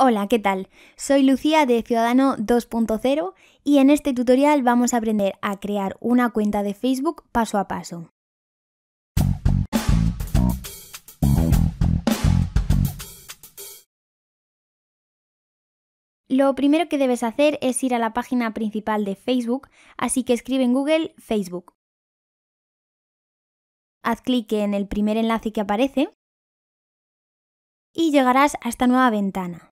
Hola, ¿qué tal? Soy Lucía de Ciudadano 2.0 y en este tutorial vamos a aprender a crear una cuenta de Facebook paso a paso. Lo primero que debes hacer es ir a la página principal de Facebook, así que escribe en Google Facebook. Haz clic en el primer enlace que aparece y llegarás a esta nueva ventana.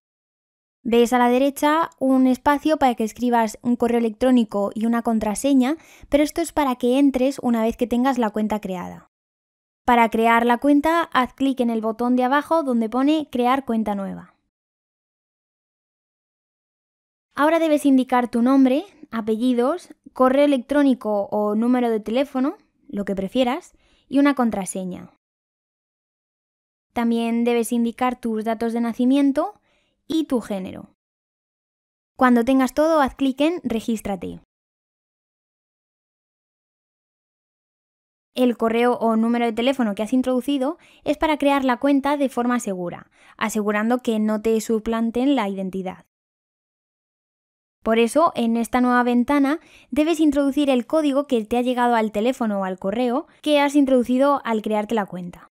Ves a la derecha un espacio para que escribas un correo electrónico y una contraseña, pero esto es para que entres una vez que tengas la cuenta creada. Para crear la cuenta, haz clic en el botón de abajo donde pone Crear cuenta nueva. Ahora debes indicar tu nombre, apellidos, correo electrónico o número de teléfono, lo que prefieras, y una contraseña. También debes indicar tus datos de nacimiento, y tu género. Cuando tengas todo, haz clic en Regístrate. El correo o número de teléfono que has introducido es para crear la cuenta de forma segura, asegurando que no te suplanten la identidad. Por eso, en esta nueva ventana, debes introducir el código que te ha llegado al teléfono o al correo que has introducido al crearte la cuenta.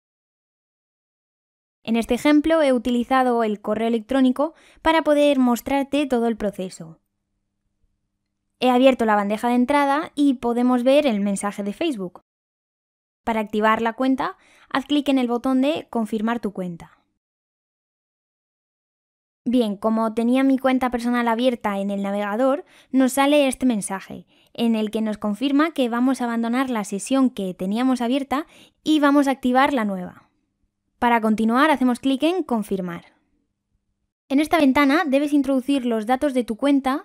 En este ejemplo he utilizado el correo electrónico para poder mostrarte todo el proceso. He abierto la bandeja de entrada y podemos ver el mensaje de Facebook. Para activar la cuenta, haz clic en el botón de Confirmar tu cuenta. Bien, como tenía mi cuenta personal abierta en el navegador, nos sale este mensaje, en el que nos confirma que vamos a abandonar la sesión que teníamos abierta y vamos a activar la nueva. Para continuar hacemos clic en Confirmar. En esta ventana debes introducir los datos de tu cuenta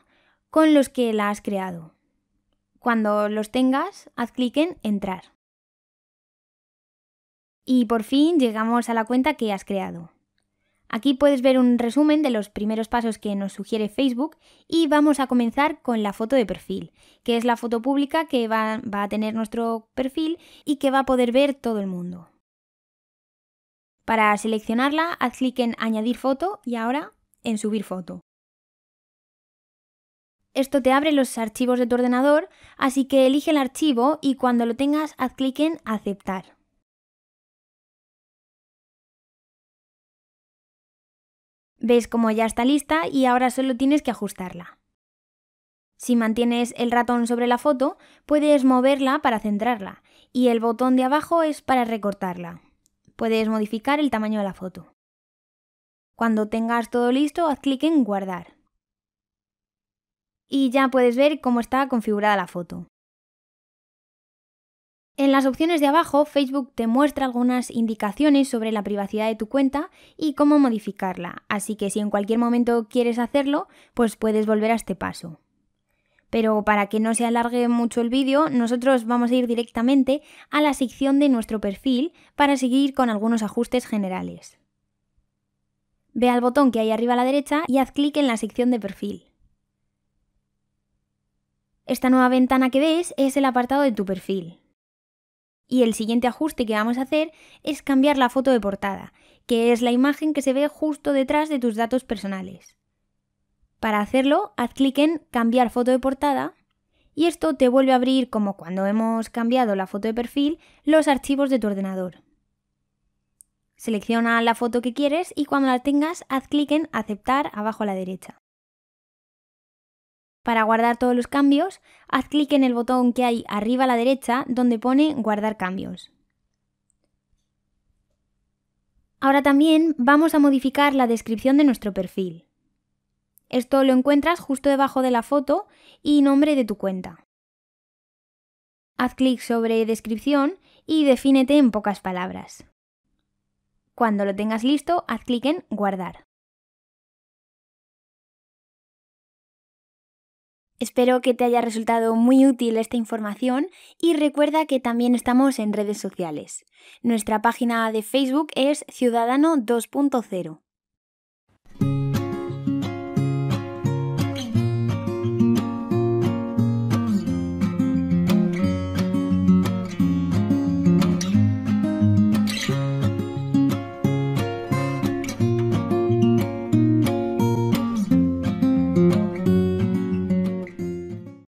con los que la has creado. Cuando los tengas, haz clic en Entrar. Y por fin llegamos a la cuenta que has creado. Aquí puedes ver un resumen de los primeros pasos que nos sugiere Facebook y vamos a comenzar con la foto de perfil, que es la foto pública que va, a tener nuestro perfil y que va a poder ver todo el mundo. Para seleccionarla, haz clic en Añadir foto y ahora en Subir foto. Esto te abre los archivos de tu ordenador, así que elige el archivo y cuando lo tengas haz clic en Aceptar. Ves como ya está lista y ahora solo tienes que ajustarla. Si mantienes el ratón sobre la foto, puedes moverla para centrarla y el botón de abajo es para recortarla. Puedes modificar el tamaño de la foto. Cuando tengas todo listo, haz clic en Guardar. Y ya puedes ver cómo está configurada la foto. En las opciones de abajo, Facebook te muestra algunas indicaciones sobre la privacidad de tu cuenta y cómo modificarla, así que si en cualquier momento quieres hacerlo, pues puedes volver a este paso. Pero para que no se alargue mucho el vídeo, nosotros vamos a ir directamente a la sección de nuestro perfil para seguir con algunos ajustes generales. Ve al botón que hay arriba a la derecha y haz clic en la sección de perfil. Esta nueva ventana que ves es el apartado de tu perfil. Y el siguiente ajuste que vamos a hacer es cambiar la foto de portada, que es la imagen que se ve justo detrás de tus datos personales. Para hacerlo, haz clic en Cambiar foto de portada y esto te vuelve a abrir, como cuando hemos cambiado la foto de perfil, los archivos de tu ordenador. Selecciona la foto que quieres y cuando la tengas, haz clic en Aceptar abajo a la derecha. Para guardar todos los cambios, haz clic en el botón que hay arriba a la derecha donde pone Guardar cambios. Ahora también vamos a modificar la descripción de nuestro perfil. Esto lo encuentras justo debajo de la foto y nombre de tu cuenta. Haz clic sobre descripción y defínete en pocas palabras. Cuando lo tengas listo, haz clic en guardar. Espero que te haya resultado muy útil esta información y recuerda que también estamos en redes sociales. Nuestra página de Facebook es Ciudadano 2.0.